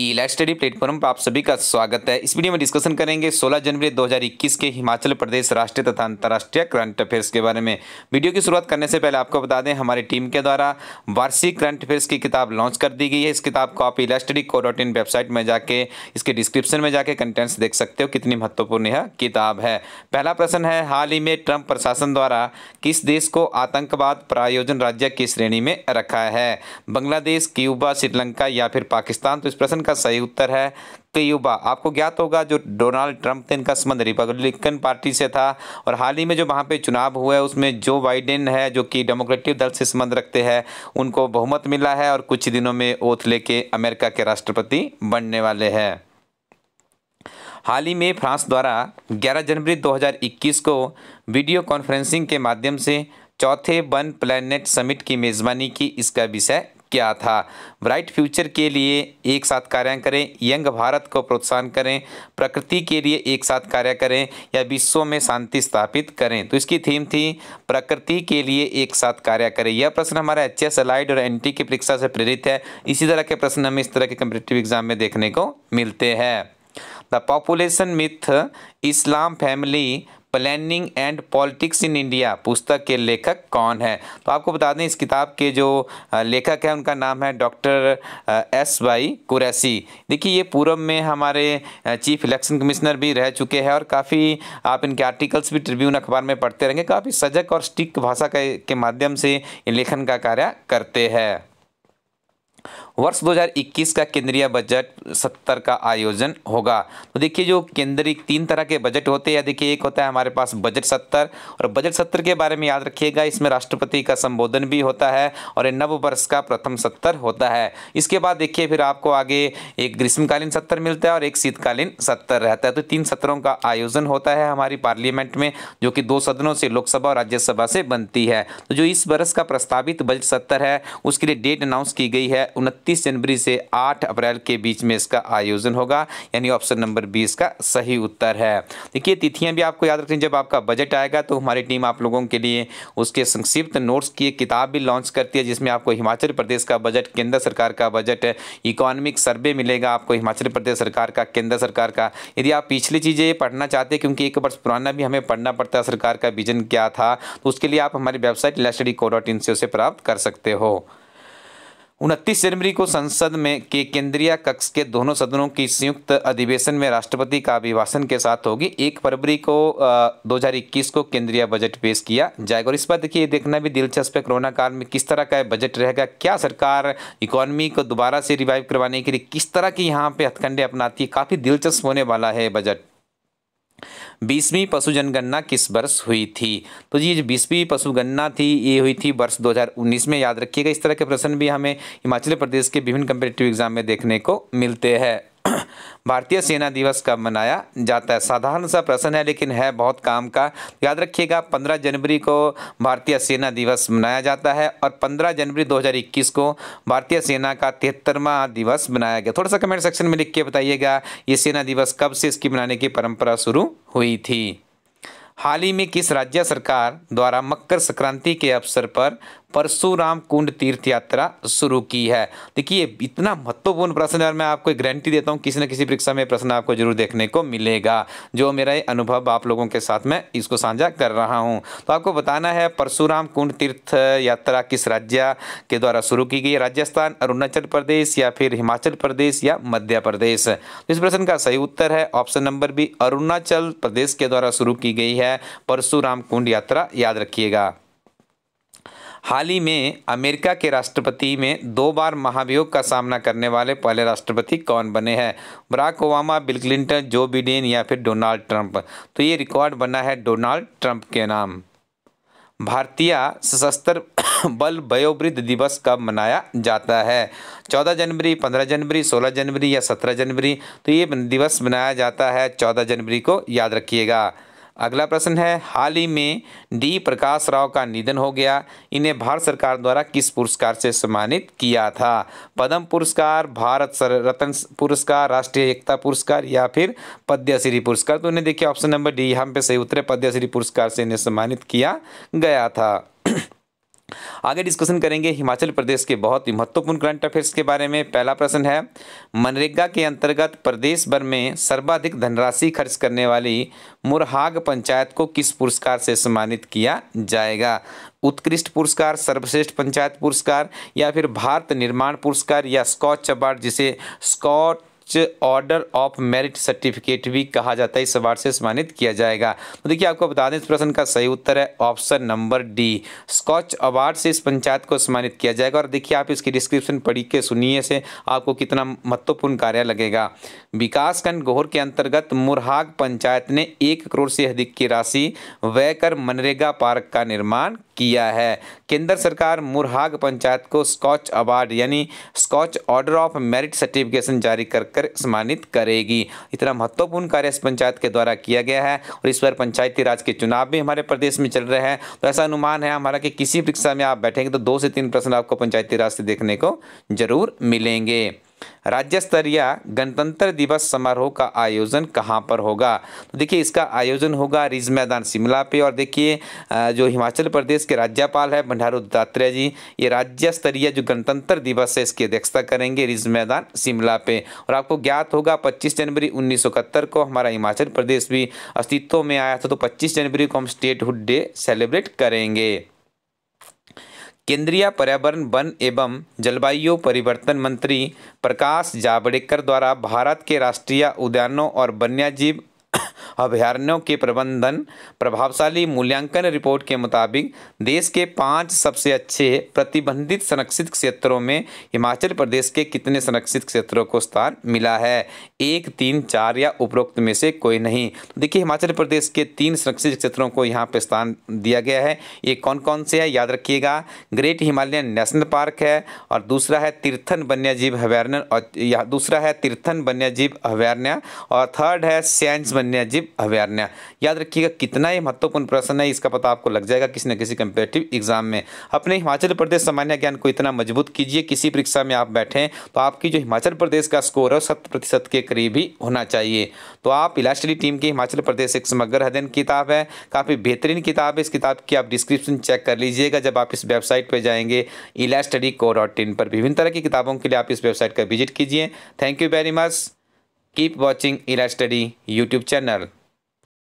की light study platform पर आप सभी का स्वागत है इस वीडियो में डिस्कशन करेंगे 16 जनवरी 2021 के हिमाचल प्रदेश राष्ट्रीय तथा अंतर्राष्ट्रीय करंट अफेयर्स के बारे में वीडियो की शुरुआत करने से पहले आपको बता दें हमारी टीम के द्वारा वार्षिक करंट अफेयर्स की किताब लॉन्च कर दी गई है इस किताब को आप light co dot in website में जाके इसके डिस्क्रिप्शन में जाके कंटेंट्स देख सकते हो कितनी महत्वपूर्ण यह किताब है पहला प्रश्न है हाल ही में ट्रंप प्रशासन द्वारा किस देश को आतंकवाद प्रायोजन राज्य की श्रेणी में रखा है बांग्लादेश क्यूबा श्रीलंका या फिर पाकिस्तान तो इस प्रश्न इसका सही उत्तर है क्यूबा आपको ज्ञात होगा जो डोनाल्ड ट्रंप थे इनका संबंध रिपब्लिकन पार्टी से था और हाल ही में जो वहाँ पे चुनाव हुआ है उसमें जो बाइडेन है जो कि डेमोक्रेटिक दल से संबंध रखते हैं उनको बहुमत मिला है और कुछ दिनों में ओथ लेके अमेरिका के राष्ट्रपति बनने वाले हैं हाल ही में फ्रांस द्वारा 11 जनवरी 2021 को वीडियो कॉन्फ्रेंसिंग के माध्यम से चौथे वन प्लैनेट समिट की मेज़बानी की इसका विषय क्या था ब्राइट फ्यूचर के लिए एक साथ कार्य करें यंग भारत को प्रोत्साहन करें प्रकृति के लिए एक साथ कार्य करें या विश्व में शांति स्थापित करें तो इसकी थीम थी प्रकृति के लिए एक साथ कार्य करें यह प्रश्न हमारे एच एस एलाइड और एन की परीक्षा से प्रेरित है इसी तरह के प्रश्न हमें इस तरह के कम्पिटेटिव एग्जाम में देखने को मिलते हैं the population myth Islam family planning and politics in India पुस्तक के लेखक कौन है तो आपको बता दें इस किताब के जो लेखक है उनका नाम है डॉक्टर एस वाई कुरैसी देखिए ये पूर्व में हमारे चीफ इलेक्शन कमिश्नर भी रह चुके हैं और काफ़ी आप इनके आर्टिकल्स भी ट्रिब्यून अखबार में पढ़ते रहेंगे काफ़ी सजग और स्टिक भाषा के माध्यम से लेखन का कार्य करते हैं वर्ष 2021 का केंद्रीय बजट सत्तर का आयोजन होगा तो देखिए जो केंद्रीय तीन तरह के बजट होते हैं देखिए एक होता है हमारे पास बजट सत्तर और बजट सत्तर के बारे में याद रखिएगा इसमें राष्ट्रपति का संबोधन भी होता है और ये नव वर्ष का प्रथम सत्तर होता है इसके बाद देखिए फिर आपको आगे एक ग्रीष्मकालीन सत्तर मिलता है और एक शीतकालीन सत्तर रहता है तो तीन सत्रों का आयोजन होता है हमारी पार्लियामेंट में जो कि दो सदनों से लोकसभा और राज्यसभा से बनती है तो जो इस वर्ष का प्रस्तावित बजट सत्तर है उसके लिए डेट अनाउंस की गई है उनतीस 31 जनवरी से 8 अप्रैल के बीच में इसका आयोजन होगा यानी ऑप्शन नंबर बी इसका सही उत्तर है देखिए तिथियां भी आपको याद रखनी जब आपका बजट आएगा तो हमारी टीम आप लोगों के लिए उसके संक्षिप्त नोट्स की एक किताब भी लॉन्च करती है जिसमें आपको हिमाचल प्रदेश का बजट केंद्र सरकार का बजट इकोनॉमिक सर्वे मिलेगा आपको हिमाचल प्रदेश सरकार का केंद्र सरकार का यदि आप पिछली चीज़ें पढ़ना चाहते हैं क्योंकि एक वर्ष पुराना भी हमें पढ़ना पड़ता है सरकार का विजन क्या था तो उसके लिए आप हमारी वेबसाइट लैसडी से उसे प्राप्त कर सकते हो उनतीस जनवरी को संसद में के केंद्रीय कक्ष के दोनों सदनों की संयुक्त अधिवेशन में राष्ट्रपति का अभिभाषण के साथ होगी एक फरवरी को दो हजार इक्कीस को केंद्रीय बजट पेश किया जाएगा और इस पर देखिए देखना भी दिलचस्प है कोरोना काल में किस तरह का बजट रहेगा क्या सरकार इकोनॉमी को दोबारा से रिवाइव करवाने के लिए किस तरह की यहाँ पे हथकंडे अपनाती है काफ़ी दिलचस्प होने वाला है बजट बीसवीं पशु जनगणना किस वर्ष हुई थी तो ये जो बीसवीं पशुगणना थी ये हुई थी वर्ष 2019 में याद रखिएगा इस तरह के प्रश्न भी हमें हिमाचल प्रदेश के विभिन्न कम्पिटेटिव एग्जाम में देखने को मिलते हैं भारतीय सेना दिवस कब मनाया जाता है साधारण सा प्रश्न है लेकिन है बहुत काम का याद रखिएगा पंद्रह जनवरी को भारतीय सेना दिवस मनाया जाता है और पंद्रह जनवरी दो को भारतीय सेना का तिहत्तरवा दिवस मनाया गया थोड़ा सा कमेंट सेक्शन में लिख के बताइएगा ये सेना दिवस कब से इसकी मनाने की परंपरा शुरू हुई थी हाल ही में किस राज्य सरकार द्वारा मकर संक्रांति के अवसर पर परशुराम कुंड तीर्थ यात्रा शुरू की है देखिए इतना महत्वपूर्ण प्रश्न और मैं आपको गारंटी देता हूँ किसी न किसी परीक्षा में प्रश्न आपको जरूर देखने को मिलेगा जो मेरा ये अनुभव आप लोगों के साथ मैं इसको साझा कर रहा हूँ तो आपको बताना है परशुराम कुंड तीर्थ यात्रा किस राज्य के द्वारा शुरू की गई राजस्थान अरुणाचल प्रदेश या फिर हिमाचल प्रदेश या मध्य प्रदेश तो इस प्रश्न का सही उत्तर है option number B Arunachal Pradesh के द्वारा शुरू की गई है परशुराम कुंड यात्रा याद रखिएगा हाल ही में अमेरिका के राष्ट्रपति में दो बार महाभियोग का सामना करने वाले पहले राष्ट्रपति कौन बने हैं Barack Obama Bill Clinton Joe Biden या फिर डोनाल्ड ट्रंप तो ये रिकॉर्ड बना है डोनाल्ड ट्रंप के नाम भारतीय सशस्त्र बल वयोवृद्ध दिवस कब मनाया जाता है चौदह जनवरी पंद्रह जनवरी सोलह जनवरी या सत्रह जनवरी तो ये दिवस मनाया जाता है चौदह जनवरी को याद रखिएगा अगला प्रश्न है हाल ही में डी प्रकाश राव का निधन हो गया इन्हें भारत सरकार द्वारा किस पुरस्कार से सम्मानित किया था पद्म पुरस्कार भारत रत्न पुरस्कार राष्ट्रीय एकता पुरस्कार या फिर पद्यश्री पुरस्कार तो इन्हें देखिए ऑप्शन नंबर डी यहाँ पे सही उत्तर पद्यश्री पुरस्कार से इन्हें सम्मानित किया गया था आगे डिस्कशन करेंगे हिमाचल प्रदेश के बहुत ही महत्वपूर्ण करंट अफेयर्स के बारे में पहला प्रश्न है मनरेगा के अंतर्गत प्रदेश भर में सर्वाधिक धनराशि खर्च करने वाली मुरहाग पंचायत को किस पुरस्कार से सम्मानित किया जाएगा उत्कृष्ट पुरस्कार सर्वश्रेष्ठ पंचायत पुरस्कार या फिर भारत निर्माण पुरस्कार या स्कॉच अवार्ड जिसे स्कॉट उच्च ऑर्डर ऑफ मेरिट सर्टिफिकेट भी कहा जाता है इस अवार्ड से सम्मानित किया जाएगा तो देखिए आपको बता दें इस प्रश्न का सही उत्तर है option number D Skoch award से इस पंचायत को सम्मानित किया जाएगा और देखिए आप इसकी डिस्क्रिप्शन पढ़ी के सुनिए से आपको कितना महत्वपूर्ण कार्य लगेगा विकासखंड गोहर के अंतर्गत मुरहाग पंचायत ने एक करोड़ से अधिक की राशि व्यय कर मनरेगा पार्क का निर्माण किया है केंद्र सरकार मुरहाग पंचायत को स्कॉच अवार्ड यानी Skoch order of merit certification जारी कर कर सम्मानित करेगी इतना महत्वपूर्ण कार्य इस पंचायत के द्वारा किया गया है और इस बार पंचायती राज के चुनाव भी हमारे प्रदेश में चल रहे हैं तो ऐसा अनुमान है हमारा कि किसी परीक्षा में आप बैठेंगे तो दो से तीन प्रश्न आपको पंचायती राज से देखने को जरूर मिलेंगे राज्य स्तरीय गणतंत्र दिवस समारोह का आयोजन कहाँ पर होगा तो देखिए इसका आयोजन होगा रिज मैदान शिमला पे और देखिए जो हिमाचल प्रदेश के राज्यपाल है बंडारू दत्तात्रेय जी ये राज्य स्तरीय जो गणतंत्र दिवस है इसकी अध्यक्षता करेंगे रिज मैदान शिमला पे और आपको ज्ञात होगा पच्चीस जनवरी उन्नीस को हमारा हिमाचल प्रदेश भी अस्तित्व में आया था तो पच्चीस जनवरी को हम स्टेटहुड डे सेलिब्रेट करेंगे केंद्रीय पर्यावरण वन एवं जलवायु परिवर्तन मंत्री प्रकाश जावड़ेकर द्वारा भारत के राष्ट्रीय उद्यानों और वन्यजीव अभ्यारण्यों के प्रबंधन प्रभावशाली मूल्यांकन रिपोर्ट के मुताबिक देश के पांच सबसे अच्छे प्रतिबंधित संरक्षित क्षेत्रों में हिमाचल प्रदेश के कितने संरक्षित क्षेत्रों को स्थान मिला है एक तीन चार या उपरोक्त में से कोई नहीं देखिए हिमाचल प्रदेश के तीन संरक्षित क्षेत्रों को यहाँ पर स्थान दिया गया है ये कौन कौन से है याद रखिएगा ग्रेट हिमालयन नेशनल पार्क है और दूसरा है तीर्थन वन्यजीव अभ्यारण्य और या दूसरा है तीर्थन वन्यजीव अभ्यारण्य और थर्ड है सैंस वन्यजीव अभ्यारण्य याद रखिएगा कितना ही महत्वपूर्ण प्रश्न है इसका पता आपको लग जाएगा किसी न किसी कंपेटिव एग्जाम में अपने हिमाचल प्रदेश सामान्य ज्ञान को इतना मजबूत कीजिए किसी परीक्षा में आप बैठें तो आपकी जो हिमाचल प्रदेश का स्कोर है शत प्रतिशत के करीब ही होना चाहिए तो आप इलास्ट्री टीम की हिमाचल प्रदेश एक समग्र अध्ययन किताब है काफ़ी बेहतरीन किताब है इस किताब की आप डिस्क्रिप्शन चेक कर लीजिएगा जब आप इस वेबसाइट पर जाएंगे इलास्ट्री स्टडी को डॉट इन पर विभिन्न तरह की किताबों के लिए आप इस वेबसाइट का विजिट कीजिए thank you very much keep watching इलास्ट्री स्टडी यूट्यूब चैनल